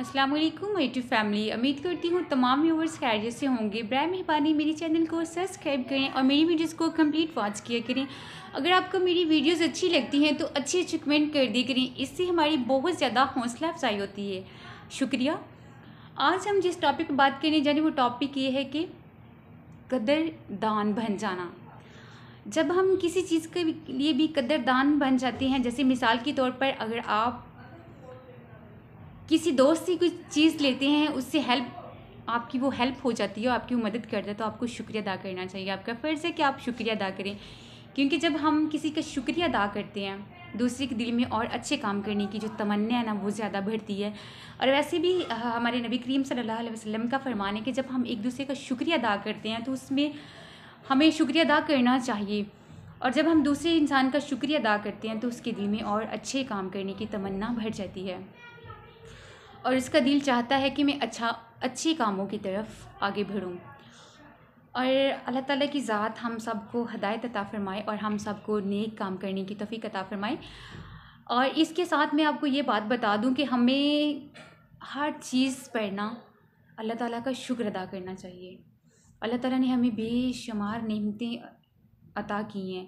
अस्सलाम वालेकुम YouTube family उम्मीद करती हूँ तमाम व्यूवर्स खैरियत से होंगे ब्राय मेहरबानी मेरे चैनल को सब्सक्राइब करें और मेरी वीडियोस को कंप्लीट वॉच किया करें अगर आपको मेरी वीडियोस अच्छी लगती हैं तो अच्छी अच्छे कमेंट कर दी करें इससे हमारी बहुत ज़्यादा हौसला अफजाई होती है शुक्रिया आज हम जिस टॉपिक पर बात करने जा रहे हैं वो टॉपिक ये है कि कदर दान बन जाना जब हम किसी चीज़ के लिए भी कदरदान बन जाते हैं जैसे मिसाल के तौर पर अगर आप किसी दोस्त से कुछ चीज़ लेते हैं उससे हेल्प आपकी वो हेल्प हो जाती है आपकी वो मदद करता है तो आपको शुक्रिया अदा करना चाहिए आपका फ़र्ज़ है कि आप शुक्रिया अदा करें क्योंकि जब हम किसी का शुक्रिया अदा करते हैं दूसरे के दिल में और अच्छे काम करने की जो तमन्ना है ना वो ज़्यादा बढ़ती है और वैसे भी हमारे नबी करीम सल्लल्लाहु अलैहि वसल्लम का फरमान है कि जब हम एक दूसरे का शुक्रिया अदा करते हैं तो उसमें हमें शुक्रिया अदा करना चाहिए और जब हम दूसरे इंसान का शुक्रिया अदा करते हैं तो उसके दिल में और अच्छे काम करने की तमन्ना बढ़ जाती है और इसका दिल चाहता है कि मैं अच्छा अच्छे कामों की तरफ आगे बढ़ूँ और अल्लाह ताला की ज़ात हम सब को हदायत अता फरमाए और हम सब को नेक काम करने की तफ़ीक अता फरमाए और इसके साथ मैं आपको ये बात बता दूं कि हमें हर चीज़ पढ़ना अल्लाह ताला का शुक्र अदा करना चाहिए अल्लाह ताला ने हमें बेशुमार नेमतें अता की हैं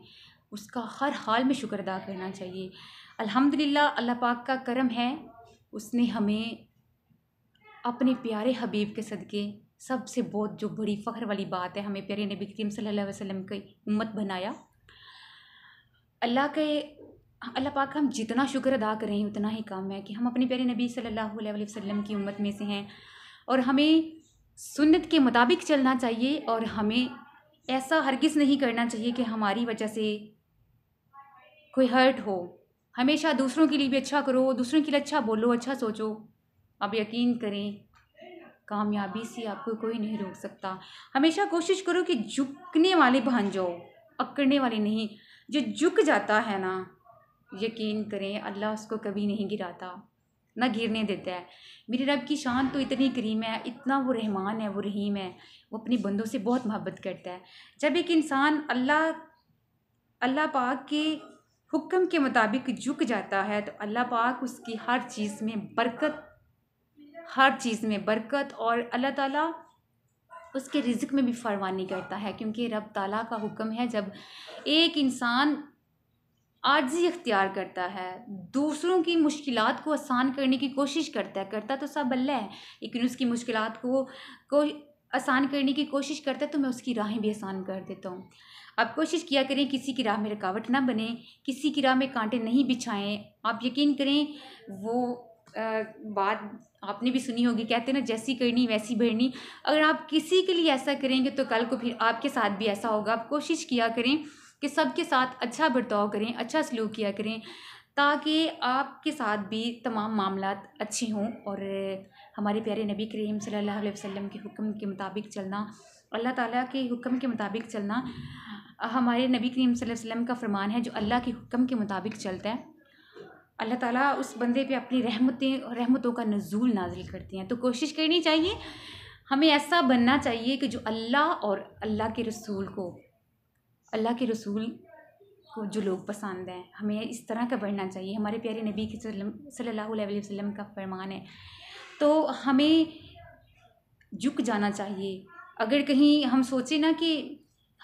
उसका हर हाल में शुक्र अदा करना चाहिए अल्हम्दुलिल्लाह अल्लाह पाक का करम है उसने हमें अपने प्यारे हबीब के सदक़े सबसे बहुत जो बड़ी फ़ख्र वाली बात है हमें प्यारे नबी करीम सल्लल्लाहु अलैहि वसल्लम की उम्मत बनाया अल्लाह के अल्लाह पाक हम जितना शुक्र अदा करें उतना ही कम है कि हम अपने प्यारे नबी सल्लल्लाहु अलैहि वसल्लम की उम्मत में से हैं और हमें सुन्नत के मुताबिक चलना चाहिए और हमें ऐसा हरगिज़ नहीं करना चाहिए कि हमारी वजह से कोई हर्ट हो हमेशा दूसरों के लिए भी अच्छा करो दूसरों के लिए अच्छा बोलो अच्छा सोचो आप यकीन करें कामयाबी से आपको कोई नहीं रोक सकता हमेशा कोशिश करो कि झुकने वाले बहन जाओ अकड़ने वाले नहीं जो झुक जाता है ना यकीन करें अल्लाह उसको कभी नहीं गिराता ना गिरने देता है मेरे रब की शान तो इतनी करीम है इतना वो रहमान है वो रहीम है वो अपने बंदों से बहुत मोहब्बत करता है जब एक इंसान अल्लाह अल्लाह पाक के हुक्म के मुताबिक झुक जाता है तो अल्लाह पाक उसकी हर चीज़ में बरकत हर चीज़ में बरकत और अल्लाह ताला उसके रिज्क में भी फरवानी करता है क्योंकि रब ताला का हुक्म है जब एक इंसान आर्जी इख्तियार करता है दूसरों की मुश्किल को आसान करने की कोशिश करता है करता तो सब अल्लाह है लेकिन उसकी मुश्किल को को आसान करने की कोशिश करता है तो मैं उसकी राहें भी आसान कर देता हूँ आप कोशिश किया करें किसी की राह में रुकावट ना बने किसी की राह में कांटे नहीं बिछाएं आप यकीन करें वो बात आपने भी सुनी होगी कहते हैं ना जैसी करनी वैसी भरनी अगर आप किसी के लिए ऐसा करेंगे तो कल को फिर आपके साथ भी ऐसा होगा आप कोशिश किया करें कि सबके साथ अच्छा बर्ताव करें अच्छा सलूक किया करें ताकि आपके साथ भी तमाम मामला अच्छे हों और हमारे प्यारे नबी करीम सल्लल्लाहु अलैहि वसल्लम के हुक्म के मुताबिक चलना अल्लाह ताला के हुक्म के मुताबिक चलना हमारे नबी करीम सल्लल्लाहु अलैहि वसल्लम का फरमान है जो अल्लाह के हुक्म के मुताबिक चलता है अल्लाह ताला उस बंदे पे अपनी रहमतें रहमतों का नज़ूल नाजिल करते हैं तो कोशिश करनी चाहिए हमें ऐसा बनना चाहिए कि जो अल्लाह और अल्लाह के रसूल को अल्लाह के रसूल को जो लोग पसंद हैं हमें इस तरह का बढ़ना चाहिए हमारे प्यारे नबी के सल्लल्लाहु अलैहि वसल्लम का फरमान है तो हमें झुक जाना चाहिए अगर कहीं हम सोचें ना कि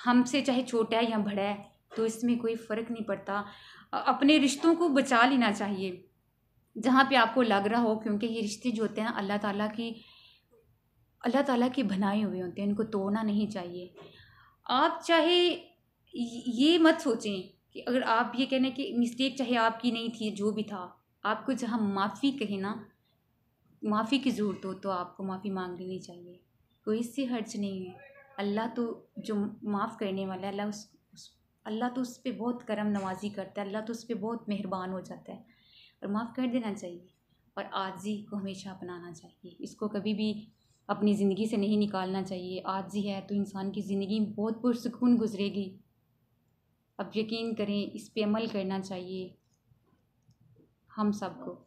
हमसे चाहे छोटा है या बड़ा है तो इसमें कोई फ़र्क नहीं पड़ता अपने रिश्तों को बचा लेना चाहिए जहाँ पे आपको लग रहा हो क्योंकि ये रिश्ते जो होते हैं अल्लाह ताला की अल्लाह ताला के बनाए हुए होते हैं इनको तोड़ना नहीं चाहिए आप चाहे ये मत सोचें कि अगर आप ये कहना कि मिस्टेक चाहे आपकी नहीं थी जो भी था आपको जहाँ माफ़ी कहे ना माफ़ी की ज़रूरत हो तो आपको माफ़ी मांग लेनी चाहिए कोई इससे हर्ज नहीं है अल्लाह तो जो माफ़ करने वाला है अल्लाह उस अल्लाह तो उस पर बहुत करम नवाजी करता है अल्लाह तो उस पर बहुत मेहरबान हो जाता है और माफ़ कर देना चाहिए और आजी को हमेशा अपनाना चाहिए इसको कभी भी अपनी ज़िंदगी से नहीं निकालना चाहिए आजी है तो इंसान की ज़िंदगी बहुत पुरसकून गुजरेगी अब यकीन करें इस पर अमल करना चाहिए हम सबको